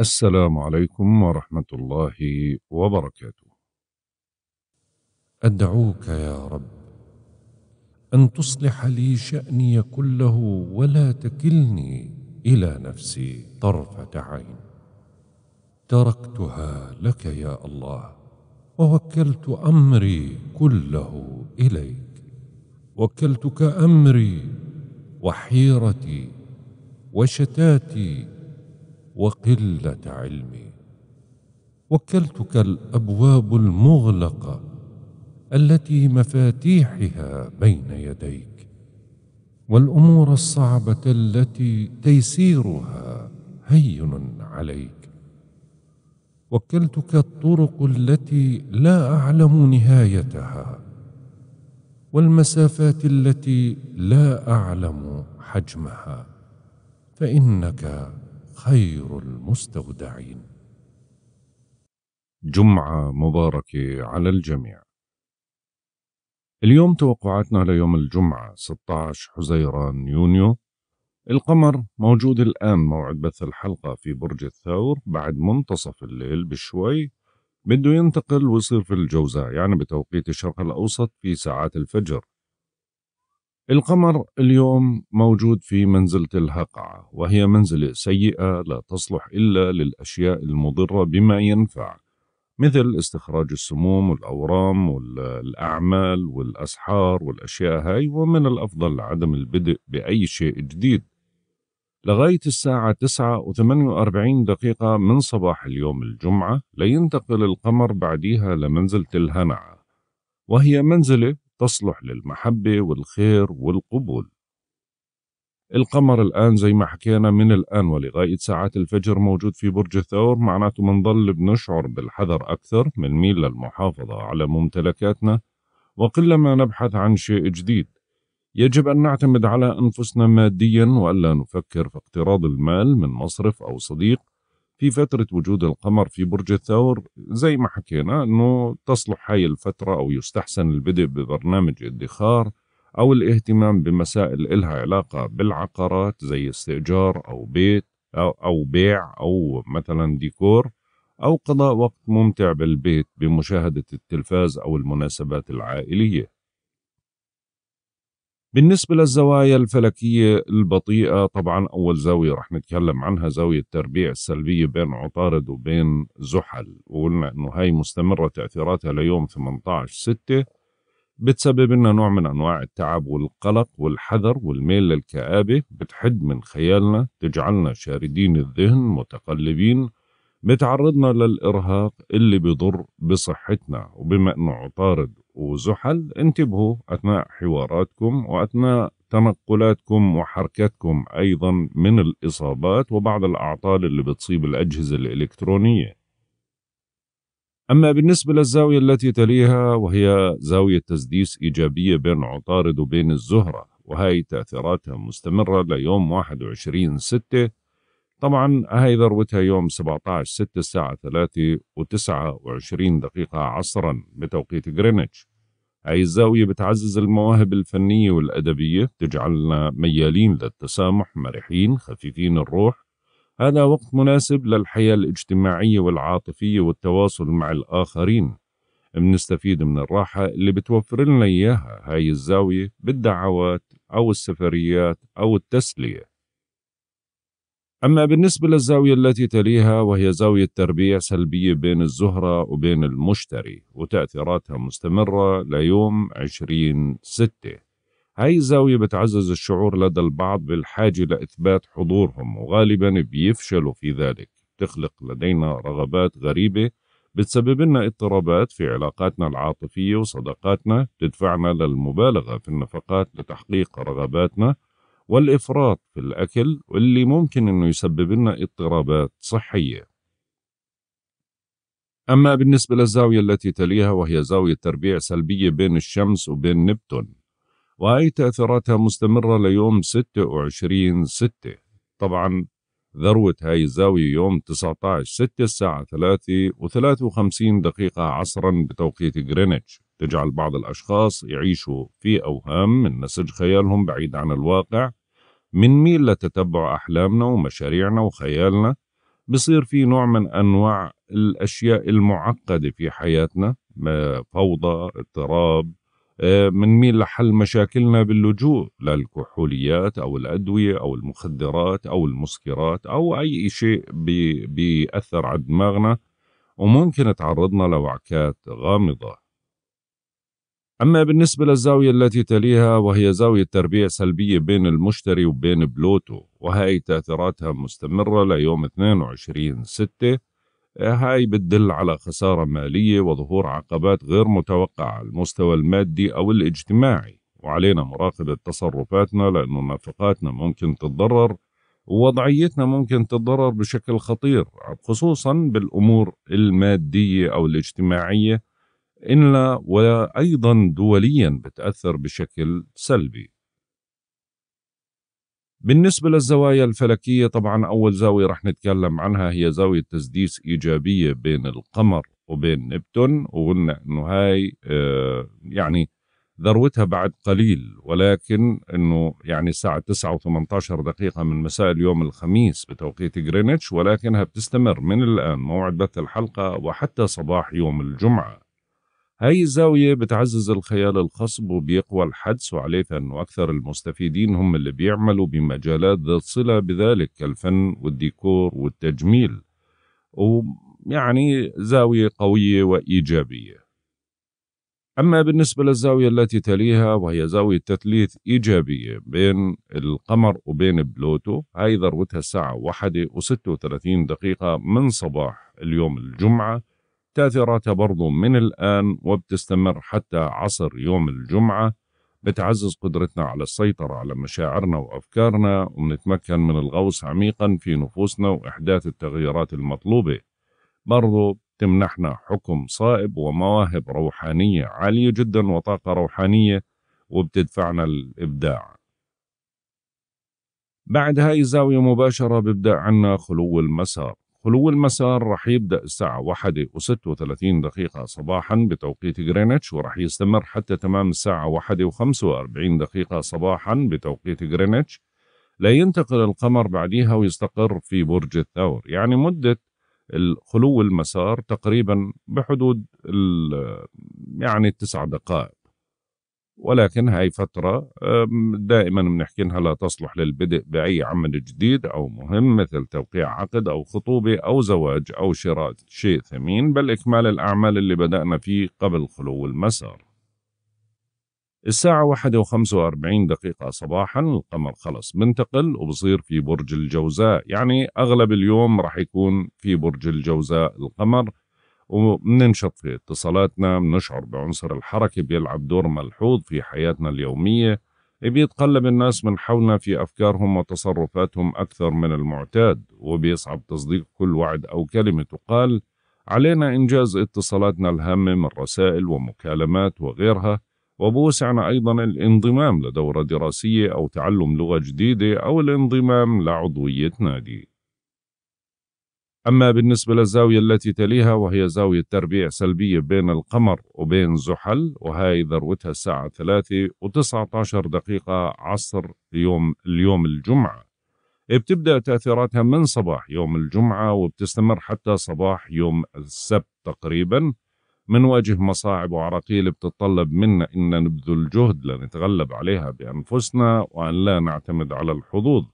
السلام عليكم ورحمة الله وبركاته. أدعوك يا رب أن تصلح لي شأني كله ولا تكلني إلى نفسي طرفة عين. تركتها لك يا الله ووكلت أمري كله إليك. وكلتك أمري وحيرتي وشتاتي وقله علمي وكلتك الابواب المغلقه التي مفاتيحها بين يديك والامور الصعبه التي تيسيرها هين عليك وكلتك الطرق التي لا اعلم نهايتها والمسافات التي لا اعلم حجمها فانك خير المستودعين جمعة مباركة على الجميع اليوم توقعاتنا ليوم الجمعة 16 حزيران يونيو القمر موجود الآن موعد بث الحلقة في برج الثور بعد منتصف الليل بشوي بده ينتقل ويصير في الجوزاء يعني بتوقيت الشرق الأوسط في ساعات الفجر القمر اليوم موجود في منزلة الهقعة وهي منزلة سيئة لا تصلح إلا للأشياء المضرة بما ينفع مثل استخراج السموم والأورام والأعمال والأسحار والأشياء هاي ومن الأفضل عدم البدء بأي شيء جديد لغاية الساعة 9 و48 دقيقة من صباح اليوم الجمعة لينتقل القمر بعديها لمنزلة الهنعة وهي منزلة تصلح للمحبة والخير والقبول القمر الآن زي ما حكينا من الآن ولغاية ساعات الفجر موجود في برج الثور معناته منضل بنشعر بالحذر أكثر من ميل للمحافظة على ممتلكاتنا وقلما نبحث عن شيء جديد يجب أن نعتمد على أنفسنا ماديا وألا نفكر في اقتراض المال من مصرف أو صديق في فترة وجود القمر في برج الثور زي ما حكينا أنه تصلح هاي الفترة أو يستحسن البدء ببرنامج ادخار أو الاهتمام بمسائل إلها علاقة بالعقارات زي استئجار أو بيت أو, أو بيع أو مثلا ديكور أو قضاء وقت ممتع بالبيت بمشاهدة التلفاز أو المناسبات العائلية بالنسبة للزوايا الفلكية البطيئة طبعا أول زاوية رح نتكلم عنها زاوية التربيع السلبية بين عطارد وبين زحل وقلنا أنه هاي مستمرة تأثيراتها ليوم 18/6 بتسبب لنا نوع من أنواع التعب والقلق والحذر والميل للكآبة بتحد من خيالنا تجعلنا شاردين الذهن متقلبين بتعرضنا للإرهاق اللي بضر بصحتنا وبما أنه عطارد وزحل انتبهوا أثناء حواراتكم وأثناء تنقلاتكم وحركتكم أيضا من الإصابات وبعض الأعطال اللي بتصيب الأجهزة الإلكترونية أما بالنسبة للزاوية التي تليها وهي زاوية تسديس إيجابية بين عطارد وبين الزهرة وهي تأثيراتها مستمرة ليوم 21 6 طبعا هاي ذروتها يوم 17 6 الساعة 3 و29 دقيقة عصرا بتوقيت غرينتش هاي الزاوية بتعزز المواهب الفنية والأدبية تجعلنا ميالين للتسامح مرحين خفيفين الروح هذا وقت مناسب للحياة الاجتماعية والعاطفية والتواصل مع الآخرين بنستفيد من الراحة اللي بتوفر لنا إياها هاي الزاوية بالدعوات أو السفريات أو التسلية أما بالنسبة للزاوية التي تليها وهي زاوية تربيع سلبية بين الزهرة وبين المشتري وتأثيراتها مستمرة ليوم 20 ستة هاي الزاوية بتعزز الشعور لدى البعض بالحاجة لإثبات حضورهم وغالبا بيفشلوا في ذلك تخلق لدينا رغبات غريبة بتسبب لنا اضطرابات في علاقاتنا العاطفية وصداقاتنا تدفعنا للمبالغة في النفقات لتحقيق رغباتنا والإفراط في الأكل واللي ممكن أنه يسبب لنا اضطرابات صحية أما بالنسبة للزاوية التي تليها وهي زاوية تربيع سلبية بين الشمس وبين نبتون وهي تأثيراتها مستمرة ليوم 26 6 طبعا ذروة هاي الزاوية يوم 19 6 الساعة 3 و53 دقيقة عصرا بتوقيت غرينتش تجعل بعض الأشخاص يعيشوا في أوهام من نسج خيالهم بعيد عن الواقع منميل لتتبع أحلامنا ومشاريعنا وخيالنا بصير في نوع من أنواع الأشياء المعقدة في حياتنا فوضى اضطراب بنميل آه، لحل مشاكلنا باللجوء للكحوليات او الادويه او المخدرات او المسكرات او اي شيء بيأثر على دماغنا وممكن تعرضنا لوعكات غامضه. اما بالنسبه للزاويه التي تليها وهي زاويه تربيع سلبيه بين المشتري وبين بلوتو وهي تاثيراتها مستمره ليوم 22 6 هاي بتدل على خسارة مالية وظهور عقبات غير متوقعة على المستوى المادي أو الاجتماعي وعلينا مراقبة تصرفاتنا لأنه نفقاتنا ممكن تتضرر ووضعيتنا ممكن تتضرر بشكل خطير خصوصا بالأمور المادية أو الاجتماعية إلا وأيضا دوليا بتأثر بشكل سلبي بالنسبة للزوايا الفلكية طبعا أول زاوية رح نتكلم عنها هي زاوية تسديس إيجابية بين القمر وبين نبتون وقلنا أنه هاي آه، يعني ذروتها بعد قليل ولكن أنه يعني الساعة 9 و18 دقيقة من مساء اليوم الخميس بتوقيت غرينتش ولكنها بتستمر من الآن موعد بث الحلقة وحتى صباح يوم الجمعة هاي الزاوية بتعزز الخيال الخصب وبيقوى الحدس وعليه أنه أكثر المستفيدين هم اللي بيعملوا بمجالات ذات صلة بذلك كالفن والديكور والتجميل ويعني زاوية قوية وإيجابية أما بالنسبة للزاوية التي تليها وهي زاوية تثليث إيجابية بين القمر وبين بلوتو هاي ذروتها الساعة 1:36 دقيقة من صباح اليوم الجمعة تأثيراتها برضو من الآن وبتستمر حتى عصر يوم الجمعة بتعزز قدرتنا على السيطرة على مشاعرنا وأفكارنا ونتمكن من الغوص عميقا في نفوسنا وإحداث التغييرات المطلوبة برضو تمنحنا حكم صائب ومواهب روحانية عالية جدا وطاقة روحانية وبتدفعنا الإبداع بعد هاي الزاوية مباشرة بيبدأ عنا خلو المسار خلو المسار رح يبدأ الساعة 1 و36 دقيقة صباحا بتوقيت غرينتش ورح يستمر حتى تمام الساعة 1 و45 دقيقة صباحا بتوقيت غرينتش لا ينتقل القمر بعديها ويستقر في برج الثور يعني مدة خلو المسار تقريبا بحدود يعني التسع دقائق ولكن هاي فترة دائما بنحكي انها لا تصلح للبدء باي عمل جديد او مهم مثل توقيع عقد او خطوبة او زواج او شراء شيء ثمين بل اكمال الاعمال اللي بدأنا فيه قبل خلو المسار. الساعة واحدة وخمسة وأربعين دقيقة صباحا القمر خلص منتقل وبصير في برج الجوزاء يعني أغلب اليوم رح يكون في برج الجوزاء القمر وبننشط في اتصالاتنا بنشعر بعنصر الحركة بيلعب دور ملحوظ في حياتنا اليومية بيتقلب الناس من حولنا في أفكارهم وتصرفاتهم أكثر من المعتاد وبيصعب تصديق كل وعد أو كلمة تقال علينا إنجاز اتصالاتنا الهامة من رسائل ومكالمات وغيرها وبوسعنا أيضا الانضمام لدورة دراسية أو تعلم لغة جديدة أو الانضمام لعضوية نادي أما بالنسبة للزاوية التي تليها وهي زاوية تربيع سلبية بين القمر وبين زحل وهي ذروتها الساعة 3 و19 دقيقة عصر يوم اليوم الجمعة إيه، بتبدأ تأثيراتها من صباح يوم الجمعة وبتستمر حتى صباح يوم السبت تقريبا منواجه مصاعب وعراقيل بتطلب منا أن نبذل جهد لنتغلب عليها بأنفسنا وأن لا نعتمد على الحظوظ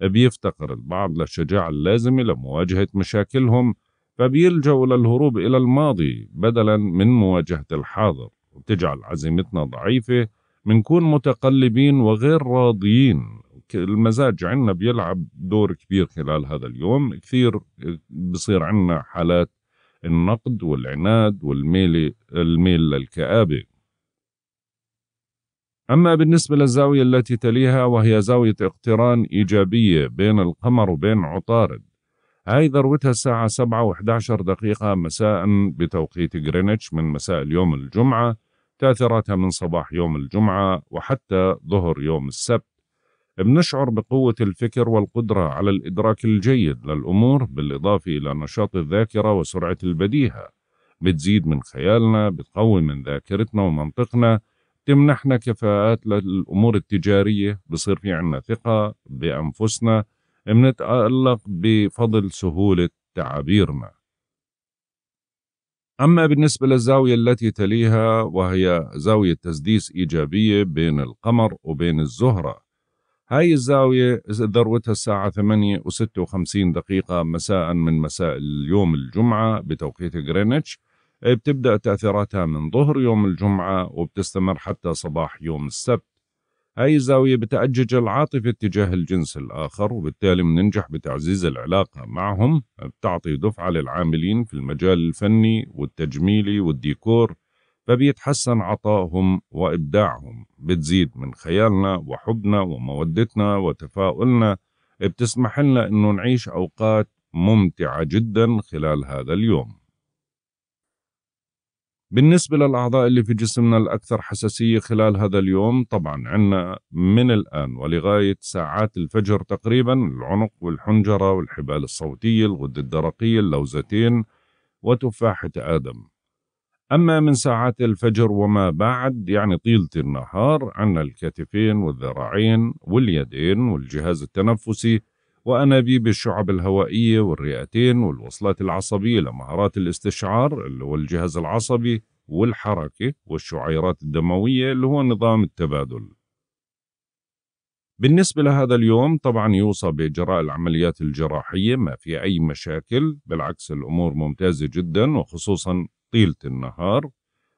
بيفتقر البعض للشجاعة اللازمة لمواجهة مشاكلهم فبيلجأوا للهروب إلى الماضي بدلا من مواجهة الحاضر وبتجعل عزيمتنا ضعيفة منكون متقلبين وغير راضيين المزاج عنا بيلعب دور كبير خلال هذا اليوم كثير بصير عنا حالات النقد والعناد والميل الميل للكآبة أما بالنسبة للزاوية التي تليها وهي زاوية اقتران إيجابية بين القمر وبين عطارد هاي ذروتها الساعة 7 و11 دقيقة مساء بتوقيت غرينتش من مساء اليوم الجمعة تاثيراتها من صباح يوم الجمعة وحتى ظهر يوم السبت بنشعر بقوة الفكر والقدرة على الإدراك الجيد للأمور بالإضافة إلى نشاط الذاكرة وسرعة البديهة بتزيد من خيالنا بتقوي من ذاكرتنا ومنطقنا تمنحنا كفاءات للامور التجاريه بصير في عندنا ثقه بانفسنا بنتالق بفضل سهوله تعابيرنا أما بالنسبة للزاوية التي تليها وهي زاوية تسديس إيجابية بين القمر وبين الزهرة هاي الزاوية ذروتها الساعة 8 و56 دقيقة مساء من مساء اليوم الجمعة بتوقيت غرينتش بتبدأ تأثيراتها من ظهر يوم الجمعة وبتستمر حتى صباح يوم السبت هاي الزاوية بتأجج العاطفة اتجاه الجنس الآخر وبالتالي بننجح بتعزيز العلاقة معهم بتعطي دفعة للعاملين في المجال الفني والتجميلي والديكور فبيتحسن عطائهم وإبداعهم بتزيد من خيالنا وحبنا ومودتنا وتفاؤلنا بتسمح لنا أنه نعيش أوقات ممتعة جدا خلال هذا اليوم بالنسبة للأعضاء اللي في جسمنا الأكثر حساسية خلال هذا اليوم طبعا عندنا من الآن ولغاية ساعات الفجر تقريبا العنق والحنجرة والحبال الصوتية الغدة الدرقية اللوزتين وتفاحة آدم أما من ساعات الفجر وما بعد يعني طيلة النهار عندنا الكتفين والذراعين واليدين والجهاز التنفسي وأنابيب الشعب الهوائية والرئتين والوصلات العصبية لمهارات الاستشعار اللي هو الجهاز العصبي والحركة والشعيرات الدموية اللي هو نظام التبادل بالنسبة لهذا اليوم طبعا يوصى بإجراء العمليات الجراحية ما في أي مشاكل بالعكس الأمور ممتازة جدا وخصوصا طيلة النهار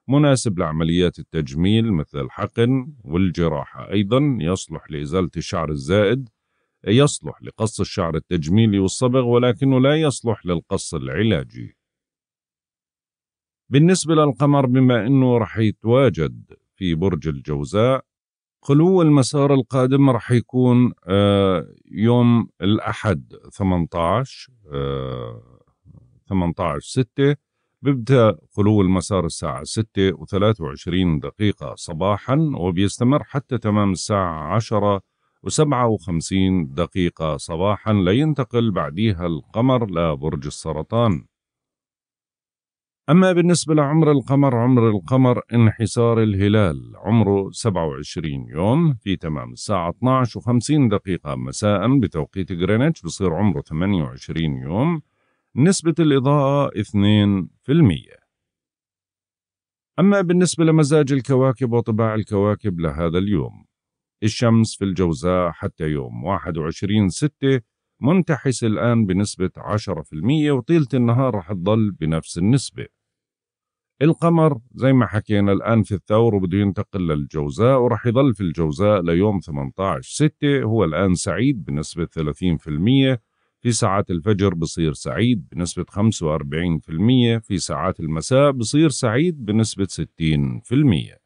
مناسب لعمليات التجميل مثل الحقن والجراحة أيضا يصلح لإزالة الشعر الزائد يصلح لقص الشعر التجميلي والصبغ ولكنه لا يصلح للقص العلاجي بالنسبة للقمر بما أنه رح يتواجد في برج الجوزاء خلو المسار القادم رح يكون آه، يوم الأحد 18 18 6 بيبدأ خلو المسار الساعة 6 و23 دقيقة صباحا وبيستمر حتى تمام الساعة 10 و57 دقيقة صباحا لينتقل بعديها القمر لبرج السرطان أما بالنسبة لعمر القمر عمر القمر انحسار الهلال عمره 27 يوم في تمام الساعة 12 و50 دقيقة مساء بتوقيت غرينتش بصير عمره 28 يوم نسبة الإضاءة 2% أما بالنسبة لمزاج الكواكب وطباع الكواكب لهذا اليوم الشمس في الجوزاء حتى يوم 21 6 منتحس الآن بنسبة 10% وطيلة النهار رح تضل بنفس النسبة القمر زي ما حكينا الآن في الثور وبده ينتقل للجوزاء ورح يضل في الجوزاء ليوم 18 6 هو الآن سعيد بنسبة 30% في ساعات الفجر بصير سعيد بنسبة 45% في ساعات المساء بصير سعيد بنسبة 60%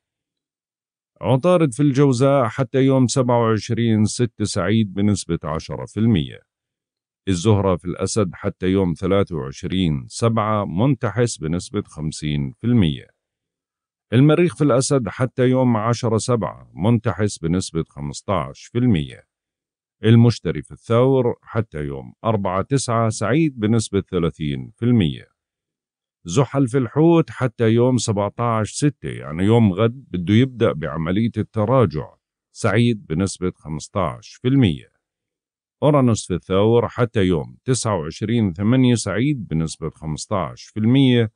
عطارد في الجوزاء حتى يوم 27 6 سعيد بنسبة 10% الزهرة في الأسد حتى يوم 23 7 منتحس بنسبة 50% المريخ في الأسد حتى يوم 10 7 منتحس بنسبة 15% المشتري في الثور حتى يوم 4 9 سعيد بنسبة 30% زحل في الحوت حتى يوم 17 6 يعني يوم غد بده يبدأ بعملية التراجع سعيد بنسبة 15% أورانوس في الثور حتى يوم 29 8 سعيد بنسبة 15%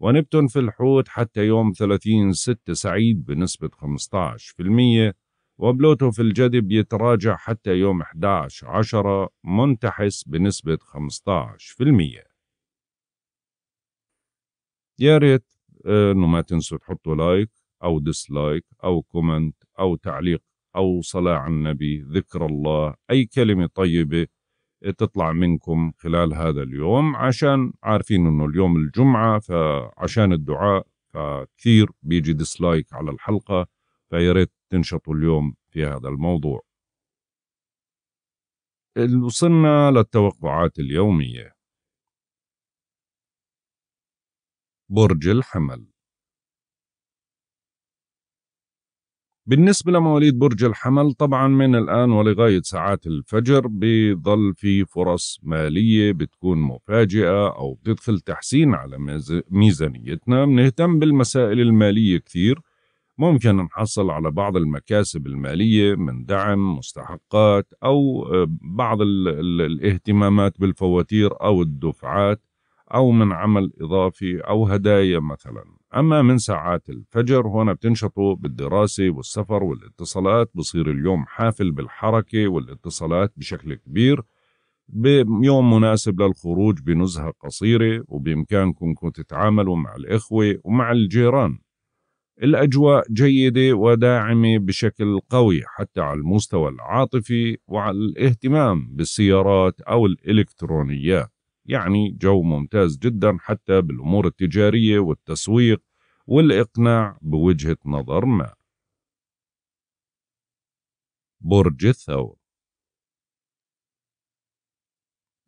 ونبتون في الحوت حتى يوم 30 6 سعيد بنسبة 15% وبلوتو في الجدب يتراجع حتى يوم 11 10 منتحس بنسبة 15% يا ريت آه، انه ما تنسوا تحطوا لايك او ديسلايك او كومنت او تعليق او صلاه على النبي ذكر الله اي كلمه طيبه آه، تطلع منكم خلال هذا اليوم عشان عارفين انه اليوم الجمعه فعشان الدعاء فكثير بيجي ديسلايك على الحلقه فيا ريت تنشطوا اليوم في هذا الموضوع وصلنا للتوقعات اليوميه برج الحمل بالنسبة لمواليد برج الحمل طبعا من الآن ولغاية ساعات الفجر بيظل في فرص مالية بتكون مفاجئة أو بتدخل تحسين على ميزانيتنا بنهتم بالمسائل المالية كثير ممكن نحصل على بعض المكاسب المالية من دعم مستحقات أو آه، بعض الاهتمامات بالفواتير أو الدفعات أو من عمل إضافي أو هدايا مثلا أما من ساعات الفجر هنا بتنشطوا بالدراسة والسفر والاتصالات بصير اليوم حافل بالحركة والاتصالات بشكل كبير بيوم مناسب للخروج بنزهة قصيرة وبإمكانكم تتعاملوا مع الإخوة ومع الجيران الأجواء جيدة وداعمة بشكل قوي حتى على المستوى العاطفي وعلى الاهتمام بالسيارات أو الإلكترونيات يعني جو ممتاز جدا حتى بالأمور التجارية والتسويق والإقناع بوجهة نظر ما برج الثور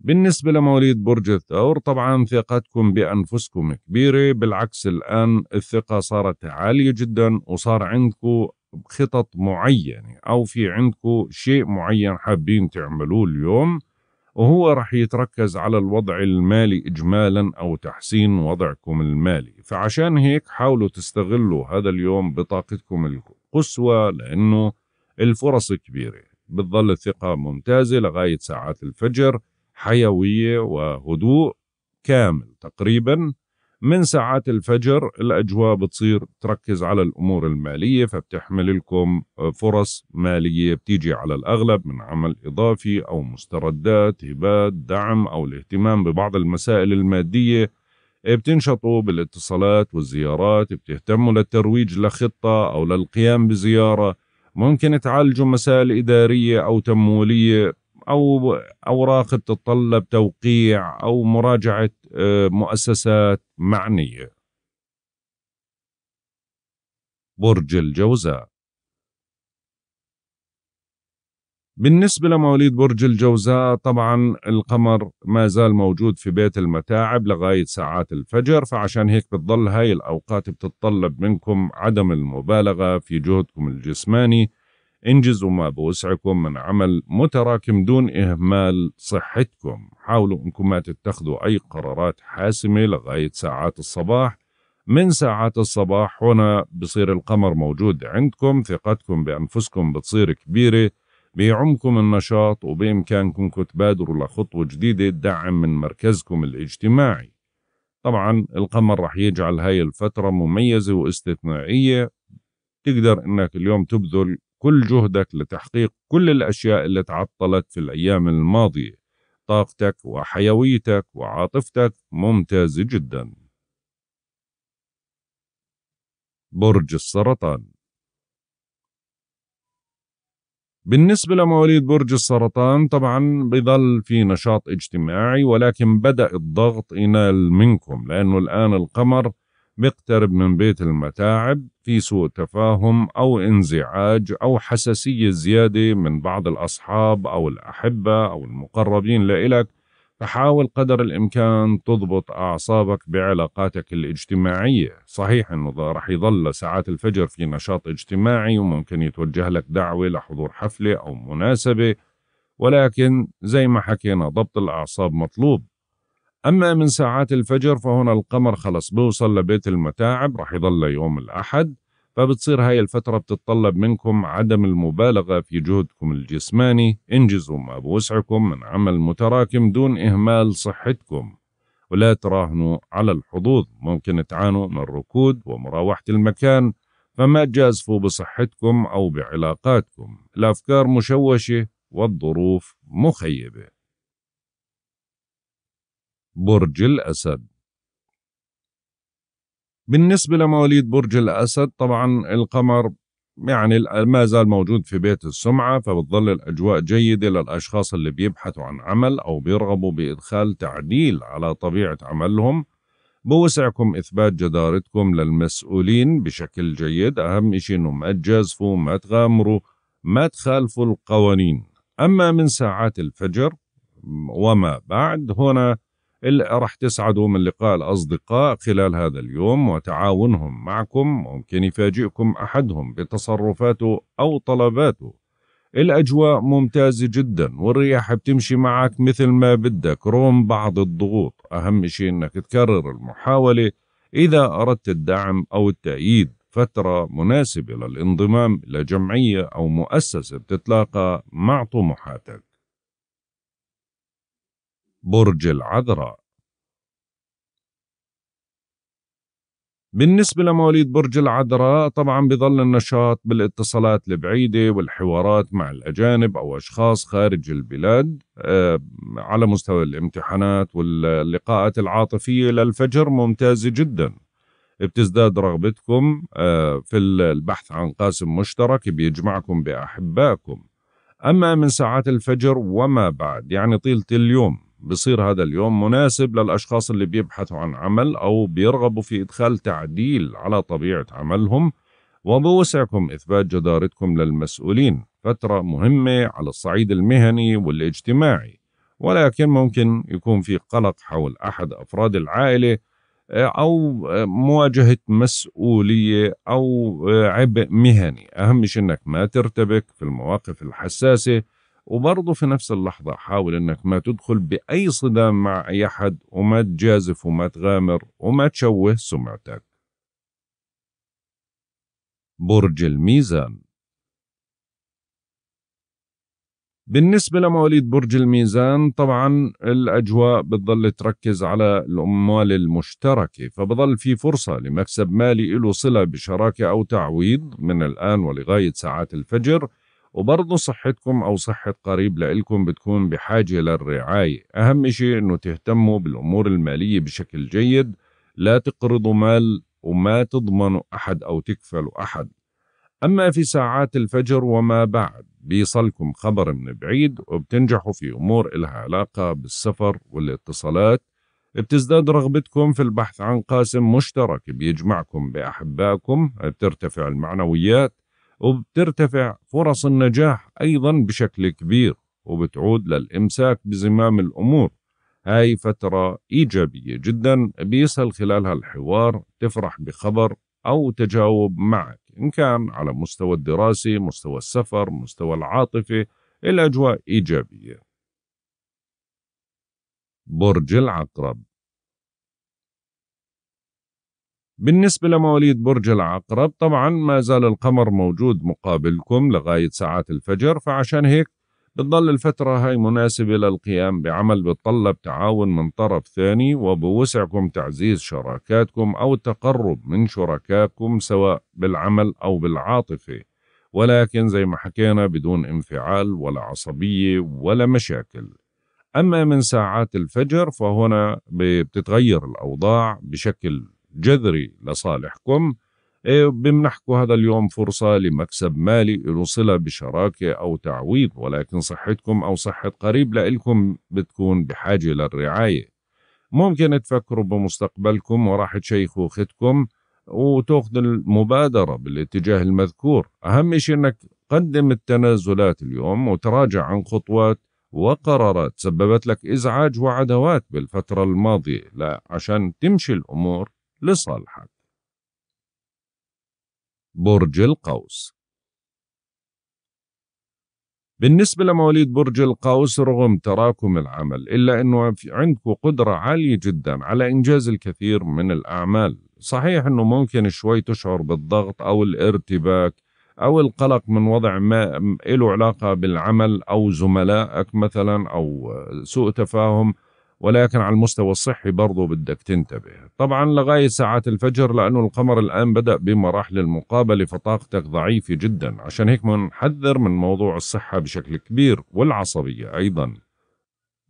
بالنسبة لمواليد برج الثور طبعا ثقتكم بأنفسكم كبيرة بالعكس الآن الثقة صارت عالية جدا وصار عندكم خطط معينة أو في عندكم شيء معين حابين تعملوه اليوم وهو راح يتركز على الوضع المالي إجمالا أو تحسين وضعكم المالي فعشان هيك حاولوا تستغلوا هذا اليوم بطاقتكم القصوى لأنه الفرص كبيرة بتظل الثقة ممتازة لغاية ساعات الفجر حيوية وهدوء كامل تقريبا من ساعات الفجر الاجواء بتصير تركز على الامور الماليه فبتحمل لكم آه، فرص ماليه بتيجي على الاغلب من عمل اضافي او مستردات هبات دعم او الاهتمام ببعض المسائل الماديه آه، بتنشطوا بالاتصالات والزيارات بتهتموا للترويج لخطة أو للقيام بزيارة ممكن تعالجوا مسائل إدارية أو تمويلية او اوراق تتطلب توقيع او مراجعه آه، مؤسسات معنيه. برج الجوزاء بالنسبة لمواليد برج الجوزاء طبعا القمر ما زال موجود في بيت المتاعب لغاية ساعات الفجر فعشان هيك بتضل هاي الأوقات بتتطلب منكم عدم المبالغة في جهدكم الجسماني انجزوا ما بوسعكم من عمل متراكم دون إهمال صحتكم حاولوا أنكم ما تتخذوا أي قرارات حاسمة لغاية ساعات الصباح من ساعات الصباح هنا بصير القمر موجود عندكم ثقتكم بأنفسكم بتصير كبيرة بيعمكم النشاط وبإمكانكم تبادروا لخطوة جديدة تدعم من مركزكم الاجتماعي طبعا القمر رح يجعل هاي الفترة مميزة واستثنائية تقدر انك اليوم تبذل كل جهدك لتحقيق كل الأشياء اللي تعطلت في الأيام الماضية طاقتك وحيويتك وعاطفتك ممتازة جدا برج السرطان بالنسبة لمواليد برج السرطان طبعا بظل في نشاط اجتماعي ولكن بدأ الضغط ينال منكم لأنه الآن القمر مقترب من بيت المتاعب في سوء تفاهم أو انزعاج أو حساسية زيادة من بعض الأصحاب أو الأحبة أو المقربين لإلك فحاول قدر الإمكان تضبط أعصابك بعلاقاتك الاجتماعية صحيح أنه رح يظل ساعات الفجر في نشاط اجتماعي وممكن يتوجه لك دعوة لحضور حفلة أو مناسبة ولكن زي ما حكينا ضبط الأعصاب مطلوب أما من ساعات الفجر فهنا القمر خلص بوصل لبيت المتاعب رح يظل يوم الأحد فبتصير هاي الفترة بتتطلب منكم عدم المبالغة في جهدكم الجسماني انجزوا ما بوسعكم من عمل متراكم دون إهمال صحتكم ولا تراهنوا على الحظوظ ممكن تعانوا من الركود ومراوحة المكان فما تجازفوا بصحتكم أو بعلاقاتكم الأفكار مشوشة والظروف مخيبة برج الأسد بالنسبة لمواليد برج الأسد طبعا القمر يعني ما زال موجود في بيت السمعة فبتظل الأجواء جيدة للأشخاص اللي بيبحثوا عن عمل أو بيرغبوا بإدخال تعديل على طبيعة عملهم بوسعكم إثبات جدارتكم للمسؤولين بشكل جيد أهم إشي إنه ما تجازفوا ما تغامروا ما تخالفوا القوانين أما من ساعات الفجر وما بعد هنا راح تسعدوا من لقاء الأصدقاء خلال هذا اليوم وتعاونهم معكم ممكن يفاجئكم أحدهم بتصرفاته أو طلباته الأجواء ممتازة جدا والرياح بتمشي معك مثل ما بدك رغم بعض الضغوط أهم شيء أنك تكرر المحاولة إذا أردت الدعم أو التأييد فترة مناسبة للانضمام لجمعية أو مؤسسة بتتلاقى مع طموحاتك برج العذراء بالنسبة لمواليد برج العذراء طبعا بظل النشاط بالاتصالات البعيدة والحوارات مع الأجانب أو أشخاص خارج البلاد آه، على مستوى الامتحانات واللقاءات العاطفية للفجر ممتازة جدا بتزداد رغبتكم آه، في البحث عن قاسم مشترك بيجمعكم بأحبائكم أما من ساعات الفجر وما بعد يعني طيلة اليوم بصير هذا اليوم مناسب للأشخاص اللي بيبحثوا عن عمل أو بيرغبوا في إدخال تعديل على طبيعة عملهم وبوسعكم إثبات جدارتكم للمسؤولين فترة مهمة على الصعيد المهني والاجتماعي ولكن ممكن يكون في قلق حول أحد أفراد العائلة آه، أو آه، مواجهة مسؤولية أو آه، عبء مهني أهم شيء أنك ما ترتبك في المواقف الحساسة وبرضه في نفس اللحظة حاول أنك ما تدخل بأي صدام مع أي أحد وما تجازف وما تغامر وما تشوه سمعتك برج الميزان بالنسبة لمواليد برج الميزان طبعا الأجواء بتظل تركز على الأموال المشتركة فبظل في فرصة لمكسب مالي له صلة بشراكة أو تعويض من الآن ولغاية ساعات الفجر وبرضه صحتكم أو صحة قريب لإلكم بتكون بحاجة للرعاية أهم شيء أنه تهتموا بالأمور المالية بشكل جيد لا تقرضوا مال وما تضمنوا أحد أو تكفلوا أحد أما في ساعات الفجر وما بعد بيصلكم خبر من بعيد وبتنجحوا في أمور إلها علاقة بالسفر والاتصالات بتزداد رغبتكم في البحث عن قاسم مشترك بيجمعكم بأحبائكم بترتفع المعنويات وبترتفع فرص النجاح أيضا بشكل كبير وبتعود للإمساك بزمام الأمور هاي فترة إيجابية جدا بيسهل خلالها الحوار تفرح بخبر أو تجاوب معك إن كان على مستوى الدراسي مستوى السفر مستوى العاطفة الأجواء إيجابية برج العقرب بالنسبة لمواليد برج العقرب طبعا ما زال القمر موجود مقابلكم لغاية ساعات الفجر فعشان هيك بتضل الفترة هاي مناسبة للقيام بعمل بتطلب تعاون من طرف ثاني وبوسعكم تعزيز شراكاتكم أو التقرب من شركائكم سواء بالعمل أو بالعاطفة ولكن زي ما حكينا بدون انفعال ولا عصبية ولا مشاكل أما من ساعات الفجر فهنا بتتغير الأوضاع بشكل جذري لصالحكم إيه، بمنحكم هذا اليوم فرصة لمكسب مالي له صلة بشراكة أو تعويض ولكن صحتكم أو صحة قريب لإلكم بتكون بحاجة للرعاية ممكن تفكروا بمستقبلكم وراح تشيخوا خدكم وتاخذ المبادرة بالاتجاه المذكور أهم شيء أنك قدم التنازلات اليوم وتراجع عن خطوات وقرارات سببت لك إزعاج وعدوات بالفترة الماضية لا عشان تمشي الأمور لصالحك برج القوس بالنسبة لمواليد برج القوس رغم تراكم العمل إلا أنه عندك قدرة عالية جدا على إنجاز الكثير من الأعمال صحيح أنه ممكن شوي تشعر بالضغط أو الارتباك أو القلق من وضع ما له علاقة بالعمل أو زملائك مثلا أو سوء تفاهم ولكن على المستوى الصحي برضو بدك تنتبه طبعا لغاية ساعات الفجر لأنه القمر الآن بدأ بمراحل المقابلة فطاقتك ضعيفة جدا عشان هيك منحذر من موضوع الصحة بشكل كبير والعصبية أيضا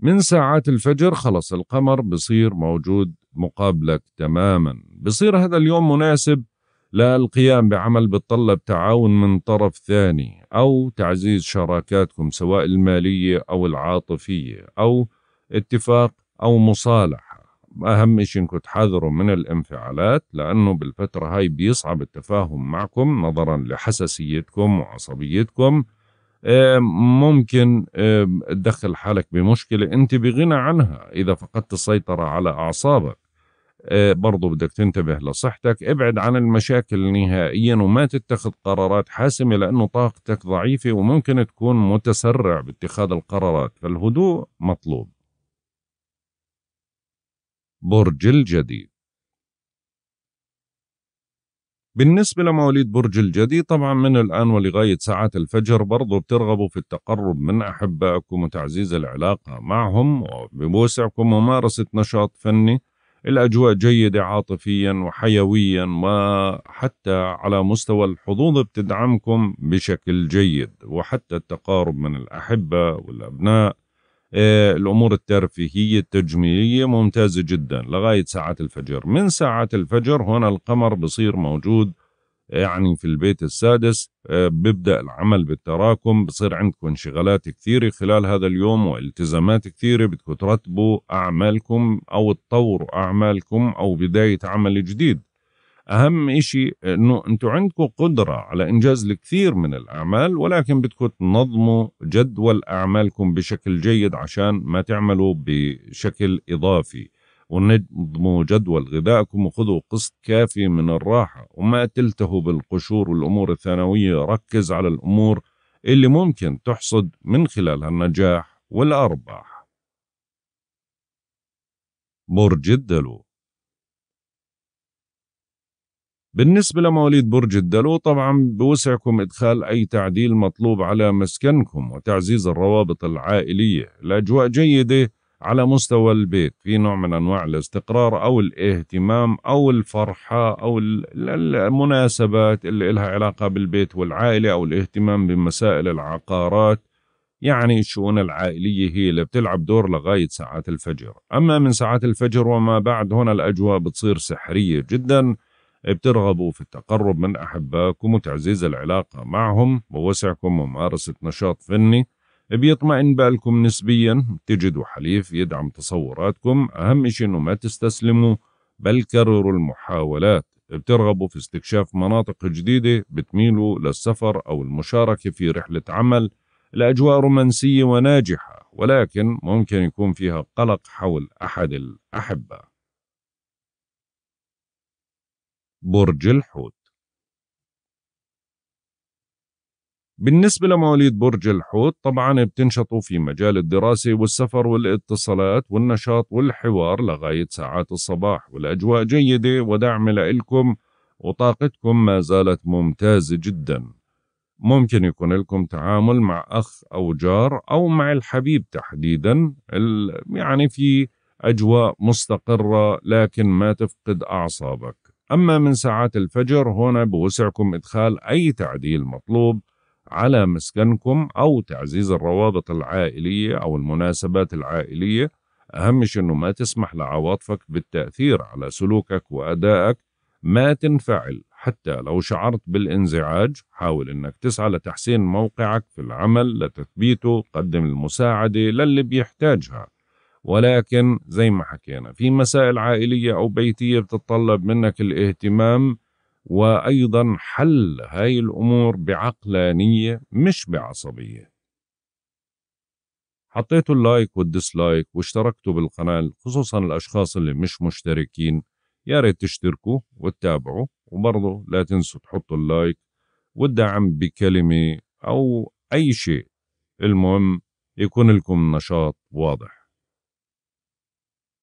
من ساعات الفجر خلص القمر بصير موجود مقابلك تماما بصير هذا اليوم مناسب للقيام بعمل بتطلب تعاون من طرف ثاني أو تعزيز شراكاتكم سواء المالية أو العاطفية أو اتفاق أو مصالحة أهم شيء إنكم تحذروا من الانفعالات لأنه بالفترة هاي بيصعب التفاهم معكم نظرا لحساسيتكم وعصبيتكم آه، ممكن آه، تدخل حالك بمشكلة أنت بغنى عنها إذا فقدت السيطرة على أعصابك آه، برضو بدك تنتبه لصحتك ابعد عن المشاكل نهائيا وما تتخذ قرارات حاسمة لأنه طاقتك ضعيفة وممكن تكون متسرع باتخاذ القرارات فالهدوء مطلوب برج الجدي بالنسبة لمواليد برج الجدي طبعا من الآن ولغاية ساعات الفجر برضو بترغبوا في التقرب من أحبائكم وتعزيز العلاقة معهم وبوسعكم ممارسة نشاط فني الأجواء جيدة عاطفيا وحيويا وحتى على مستوى الحظوظ بتدعمكم بشكل جيد وحتى التقارب من الأحبة والأبناء آه، الأمور الترفيهية التجميلية ممتازة جدا لغاية ساعات الفجر من ساعات الفجر هنا القمر بصير موجود آه، يعني في البيت السادس آه، بيبدأ العمل بالتراكم بصير عندكم انشغالات كثيرة خلال هذا اليوم والتزامات كثيرة بدكم ترتبوا أعمالكم أو تطوروا أعمالكم أو بداية عمل جديد اهم إشي انه انتم عندكم قدره على انجاز الكثير من الاعمال ولكن بدكم تنظموا جدول اعمالكم بشكل جيد عشان ما تعملوا بشكل اضافي ونظموا جدول غذائكم وخذوا قسط كافي من الراحه وما تلتهوا بالقشور والامور الثانويه ركز على الامور اللي ممكن تحصد من خلالها النجاح والارباح برج الدلو بالنسبة لمواليد برج الدلو طبعا بوسعكم إدخال أي تعديل مطلوب على مسكنكم وتعزيز الروابط العائلية الأجواء جيدة على مستوى البيت في نوع من أنواع الاستقرار أو الاهتمام أو الفرحة أو المناسبات اللي لها علاقة بالبيت والعائلة أو الاهتمام بمسائل العقارات يعني الشؤون العائلية هي اللي بتلعب دور لغاية ساعات الفجر أما من ساعات الفجر وما بعد هنا الأجواء بتصير سحرية جداً بترغبوا في التقرب من أحبائكم وتعزيز العلاقة معهم ووسعكم ممارسة نشاط فني بيطمئن بالكم نسبيا تجدوا حليف يدعم تصوراتكم أهم شيء أنه ما تستسلموا بل كرروا المحاولات بترغبوا في استكشاف مناطق جديدة بتميلوا للسفر أو المشاركة في رحلة عمل لأجواء رومانسية وناجحة ولكن ممكن يكون فيها قلق حول أحد الأحبة برج الحوت بالنسبة لمواليد برج الحوت طبعا بتنشطوا في مجال الدراسة والسفر والاتصالات والنشاط والحوار لغاية ساعات الصباح والأجواء جيدة ودعم لإلكم وطاقتكم ما زالت ممتازة جدا ممكن يكون لكم تعامل مع أخ أو جار أو مع الحبيب تحديدا يعني في أجواء مستقرة لكن ما تفقد أعصابك أما من ساعات الفجر هنا بوسعكم إدخال أي تعديل مطلوب على مسكنكم أو تعزيز الروابط العائلية أو المناسبات العائلية أهم شيء أنه ما تسمح لعواطفك بالتأثير على سلوكك وأدائك ما تنفعل حتى لو شعرت بالانزعاج حاول أنك تسعى لتحسين موقعك في العمل لتثبيته قدم المساعدة للي بيحتاجها ولكن زي ما حكينا في مسائل عائلية أو بيتية بتتطلب منك الاهتمام وأيضا حل هاي الأمور بعقلانية مش بعصبية حطيتوا اللايك والديسلايك واشتركتوا بالقناة خصوصا الأشخاص اللي مش مشتركين يا ريت تشتركوا وتتابعوا وبرضه لا تنسوا تحطوا اللايك والدعم بكلمة أو أي شيء المهم يكون لكم نشاط واضح